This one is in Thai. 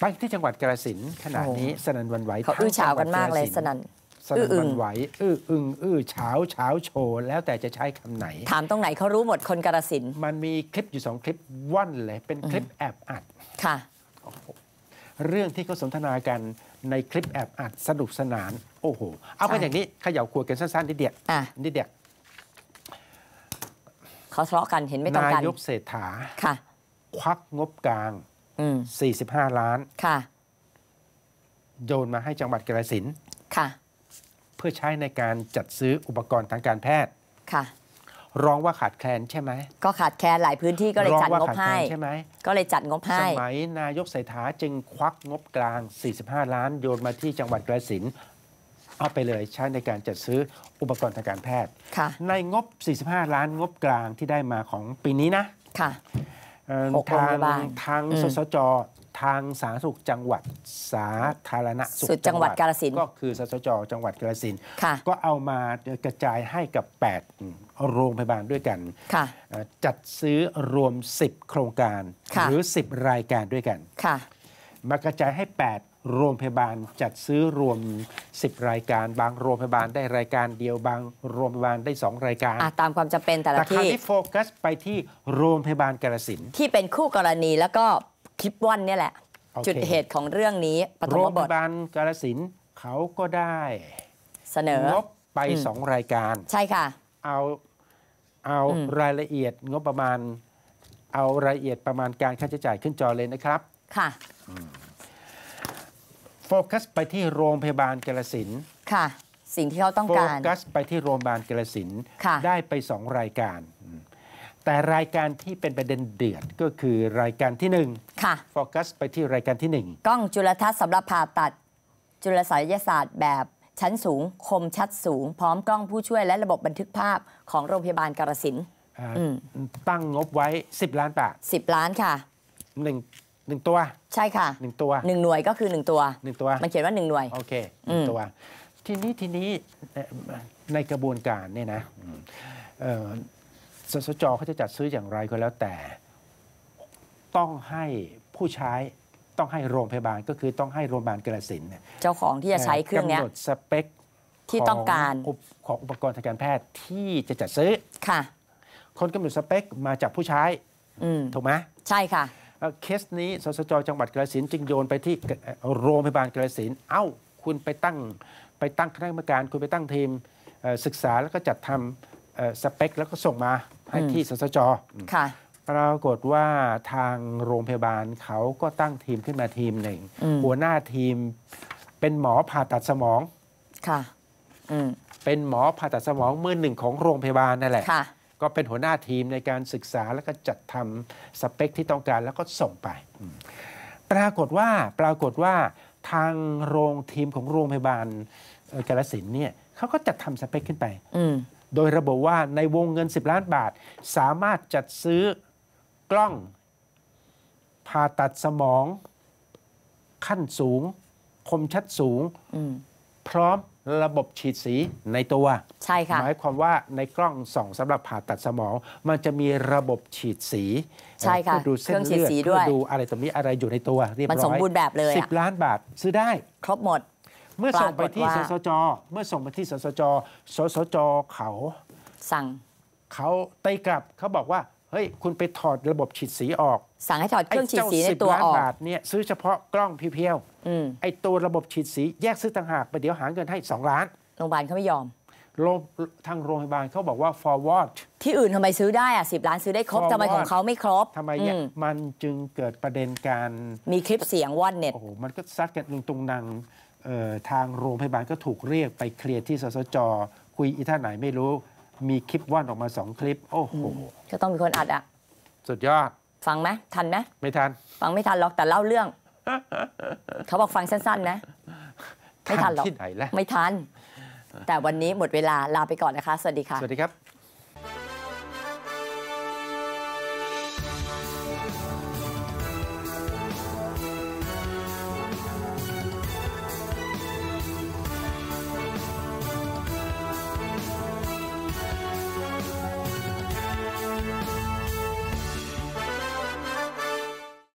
ไปที่จังหวัดกระสินขณะนี้สนันวันไหวเขาอื้อฉาวกันมากเลยสนันสนันวันไหวอื้ออึงอื้อเฉาเฉาโชว์แล้วแต่จะใช้คำไหนถามตรงไหนเขารู้หมดคนกระสินมันมีคลิปอยู่สองคลิปว่อนเลยเป็นคลิปแอบอัดค่ะเรื่องที่เขาสนทนากันในคลิปแอบอัดสนุกสนานโอ้โหเอาไปอย่างนี้ขย่าขวดกันสั้นๆนิดเดียวนิดเดียวเขาทะเลาะกันเห็นไม่ตรงกันนายกเศรษฐาค่ะ ควักงบกลางสี่สิบห้าล้านค่ะ โยนมาให้จังหวัดกรฬสินค่ะ เพื่อใช้ในการจัดซื้ออุปกรณ์ทางการแพทย์ ค่ะ ร้องว่าขาดแคลนใช่ไหมก็ขาดแคลนหลายพื้นที่ก็เลยจัดงบให้ใช่ไหมก็เลยจัดงบให้สมัยนายกเศรษฐาจึงควักงบกลาง 45 ล้าน โยนมาที่จังหวัดกรฬสินเอาไปเลยใช้ในการจัดซื้ออุปกรณ์ทางการแพทย์ค่ะ ในงบ 45 ล้านงบกลางที่ได้มาของปีนี้นะค่ะทางทางสสจ ทางสาธารณสุขจังหวัดสาธารณสุขจังหวัดกาลสินก็คือสสจจังหวัดกาลสินก็เอามากระจายให้กับ 8 โรงพยาบาลด้วยกันจัดซื้อรวม 10 โครงการหรือ 10 รายการด้วยกัน มากระจายให้ 8โรงพยาบาลจัดซื้อรวม 10 รายการบางโรงพยาบาลได้รายการเดียวบางโรงพยาบาลได้ 2 รายการ ตามความจำเป็นแต่ละที่แต่ครนี้โฟกัสไปที่โรงพยาบาลกาฬสินที่เป็นคู่กรณีแล้วก็คลิปวันนี่แหละ จุดเหตุของเรื่องนี้ปฐมบทโรงพยาบาลกาฬสินเขาก็ได้ เสนอ งบไปสองรายการ ใช่ค่ะ เอา เอารายละเอียดงบประมาณ เอารายละเอียดประมาณการค่าใช้จ่ายขึ้นจอเลยนะครับ ค่ะโฟกัส ไปที่โรงพยาบาลกาลสินค่ะ สิ่งที่เขาต้องการ โฟกัสไปที่โรงพยาบาลกาลสินค่ะได้ไปสองรายการ แต่รายการที่เป็นประเด็นเดือดก็คือรายการที่หนึ่งค่ะ โฟกัสไปที่รายการที่หนึ่งกล้องจุลทรรศน์สำหรับผ่าตัดจุลศัลยศาสตร์ แบบชั้นสูงคมชัดสูง พร้อมกล้องผู้ช่วยและระบบบันทึกภาพของโรงพยาบาลกาลสินตั้งงบไว้ 10 ล้านบาท10 ล้านค่ะหนึ่งหนึ่งตัว ใช่ค่ะหนึ่งตัวหนึ่งหน่วยก็คือหนึ่งตัวหนึ่งตัวมันเขียนว่าหนึ่งหน่วยโอเคหนึ่งตัว ทีนี้ทีนี้ในกระบวนการเนี่ยนะสสจเขาจะจัดซื้ออย่างไรก็แล้วแต่ ต้องให้ผู้ใช้ต้องให้โรงพยาบาลก็คือต้องให้โรงพยาบาลกระสินเจ้าของที่จะใช้เครื่องนี้กำหนดสเปคที่ต้องการของอุปกรณ์ทางการแพทย์ที่จะจัดซื้อค่ะ คนกำหนดสเปคมาจากผู้ใช้ถูกไหมใช่ค่ะเคสนี้สสจจังหวัดกระสินจึงโยนไปที่โรงพยาบาลกระสินเอ้า คุณไปตั้งไปตั้งคณะกรรมการ คุณไปตั้งทีมศึกษาแล้วก็จัดทำสเปคแล้วก็ส่งมาให้ที่สสจค่ะ ปรากฏว่าทางโรงพยาบาลเขาก็ตั้งทีมขึ้นมาทีมหนึ่งหัวหน้าทีมเป็นหมอผ่าตัดสมองค่ะเป็นหมอผ่าตัดสมองมือหนึ่ง ของโรงพยาบาลนั่นแหละก็เป็นหัวหน้าทีมในการศึกษาแล้วก็จัดทำสเปคที่ต้องการแล้วก็ส่งไป ปรากฏว่าปรากฏว่า ทางโรงทีมของโรงพยาบาลกาลสินเนี่ยเขาก็จัดทำสเปคขึ้นไป โดยระบุว่าในวงเงิน 10 ล้านบาท สามารถจัดซื้อกล้องผ่าตัดสมองขั้นสูง คมชัดสูง พร้อมระบบฉีดสีในตัว ใช่ค่ะ หมายความว่าในกล้องส่องสำหรับผ่าตัดสมอง มันจะมีระบบฉีดสี ใช่ค่ะดูเส้นเลือดเพื่อดูอะไรตรงนี้อะไรอยู่ในตัวเรียบร้อยมันสมบูรณ์แบบเลยสิบล้านบาทซื้อได้ ครบหมด เมื่อส่งไปที่สสจ เมื่อส่งไปที่สสจ สสจ เขา สั่งเขาตีกลับเขาบอกว่า เฮ้ย คุณไปถอดระบบฉีดสีออก สั่งให้ถอดเครื่องฉีดสีในตัวออกบาทเนี่ยซื้อเฉพาะกล้องเพียวไอ้ตัวระบบฉีดสีแยกซื้อต่างหากไปเดี๋ยวหาเงินให้สองล้านโรงพยาบาลเขาไม่ยอมโรทางโรงพยาบาลเขาบอกว่า forward ที่อื่นทำไมซื้อได้อะสิบล้านซื้อได้ครบทำไมของเขาไม่ครบทำไมเนี่ยมันจึงเกิดประเด็นการมีคลิปเสียงว่อนเน็ตโอ้โหมันก็ซัดกันตรงตรงนังทางโรงพยาบาลก็ถูกเรียกไปเคลียร์ที่สสจคุยอีท่าไหนไม่รู้มีคลิปว่อนออกมาสองคลิปโอ้โหจะต้องมีคนอัดอะสุดยอดฟังไหมทันไหมไม่ทันฟังไม่ทันหรอกแต่เล่าเรื่องเขาบอกฟังสั้นๆนะไม่ทันหรอกไม่ทัน แต่วันนี้หมดเวลา ลาไปก่อนนะคะ สวัสดีค่ะ สวัสดีครับ